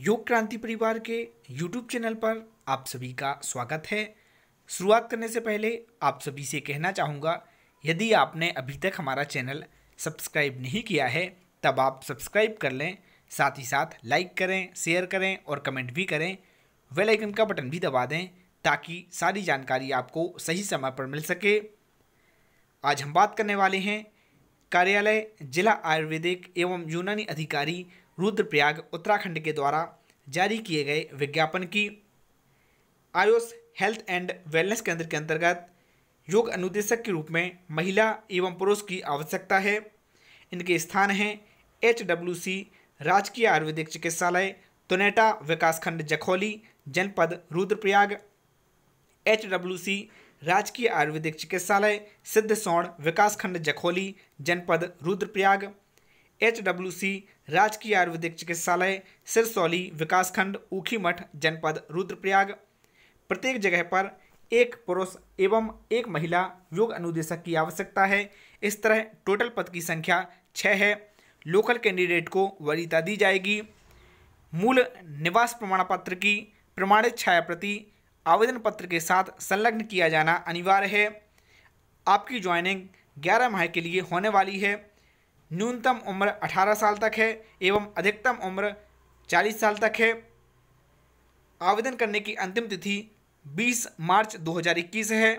योग क्रांति परिवार के YouTube चैनल पर आप सभी का स्वागत है शुरुआत करने से पहले आप सभी से कहना चाहूँगा यदि आपने अभी तक हमारा चैनल सब्सक्राइब नहीं किया है तब आप सब्सक्राइब कर लें साथ ही साथ लाइक करें शेयर करें और कमेंट भी करें वेल आइकन का बटन भी दबा दें ताकि सारी जानकारी आपको सही समय पर मिल सके आज हम बात करने वाले हैं कार्यालय जिला आयुर्वेदिक एवं यूनानी अधिकारी रुद्रप्रयाग उत्तराखंड के द्वारा जारी किए गए विज्ञापन की आयुष हेल्थ एंड वेलनेस केंद्र के अंतर्गत योग अनुदेशक के रूप में महिला एवं पुरुष की आवश्यकता है इनके स्थान हैं एच डब्ल्यू सी राजकीय आयुर्वेदिक चिकित्सालय तुनेटा विकासखंड जखौली जनपद रुद्रप्रयाग एच डब्ल्यू सी राजकीय आयुर्वेदिक चिकित्सालय सिद्ध सौण विकासखंड जखौली जनपद रुद्रप्रयाग एच डब्ल्यू सी राजकीय आयुर्वेदिक चिकित्सालय सिरसौली विकासखंड ऊखी मठ जनपद रुद्रप्रयाग प्रत्येक जगह पर एक पुरुष एवं एक महिला योग अनुदेशक की आवश्यकता है इस तरह टोटल पद की संख्या छः है लोकल कैंडिडेट को वरीयता दी जाएगी मूल निवास प्रमाण पत्र की प्रमाणित छाया प्रति आवेदन पत्र के साथ संलग्न किया जाना अनिवार्य है आपकी ज्वाइनिंग ग्यारह माह के लिए होने वाली है न्यूनतम उम्र 18 साल तक है एवं अधिकतम उम्र 40 साल तक है आवेदन करने की अंतिम तिथि 20 मार्च 2021 है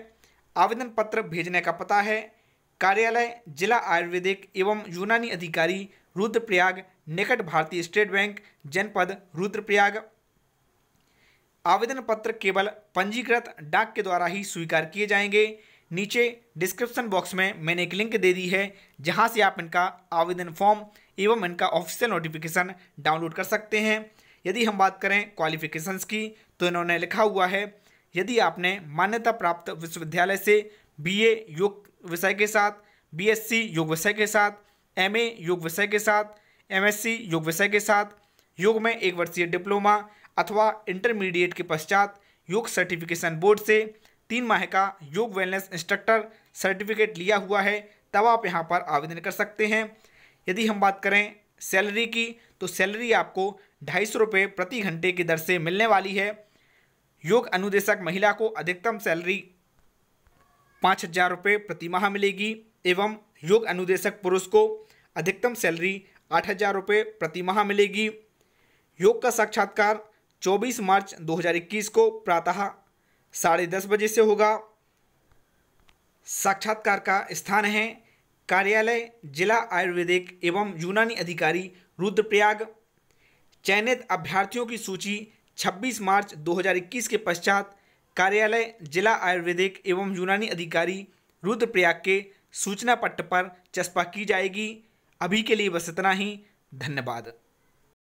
आवेदन पत्र भेजने का पता है कार्यालय जिला आयुर्वेदिक एवं यूनानी अधिकारी रुद्रप्रयाग निकट भारतीय स्टेट बैंक जनपद रुद्रप्रयाग आवेदन पत्र केवल पंजीकृत डाक के द्वारा ही स्वीकार किए जाएंगे नीचे डिस्क्रिप्शन बॉक्स में मैंने एक लिंक दे दी है जहां से आप इनका आवेदन फॉर्म एवं इनका ऑफिशियल नोटिफिकेशन डाउनलोड कर सकते हैं यदि हम बात करें क्वालिफिकेशंस की तो इन्होंने लिखा हुआ है यदि आपने मान्यता प्राप्त विश्वविद्यालय से बी योग विषय के साथ बी योग विषय के साथ एम योग विषय के साथ एम योग विषय के साथ योग में एक वर्षीय डिप्लोमा अथवा इंटरमीडिएट के पश्चात योग सर्टिफिकेशन बोर्ड से तीन माह का योग वेलनेस इंस्ट्रक्टर सर्टिफिकेट लिया हुआ है तब आप यहाँ पर आवेदन कर सकते हैं यदि हम बात करें सैलरी की तो सैलरी आपको ढाई सौ रुपये प्रति घंटे की दर से मिलने वाली है योग अनुदेशक महिला को अधिकतम सैलरी पाँच हजार रुपये प्रति माह मिलेगी एवं योग अनुदेशक पुरुष को अधिकतम सैलरी आठ हजार रुपये प्रति माह मिलेगी योग का साक्षात्कार 24 मार्च 2021 को प्रातः साढ़े दस बजे से होगा साक्षात्कार का स्थान है कार्यालय जिला आयुर्वेदिक एवं यूनानी अधिकारी रुद्रप्रयाग चयनित अभ्यर्थियों की सूची 26 मार्च 2021 के पश्चात कार्यालय जिला आयुर्वेदिक एवं यूनानी अधिकारी रुद्रप्रयाग के सूचना पट्ट पर चस्पा की जाएगी अभी के लिए बस इतना ही धन्यवाद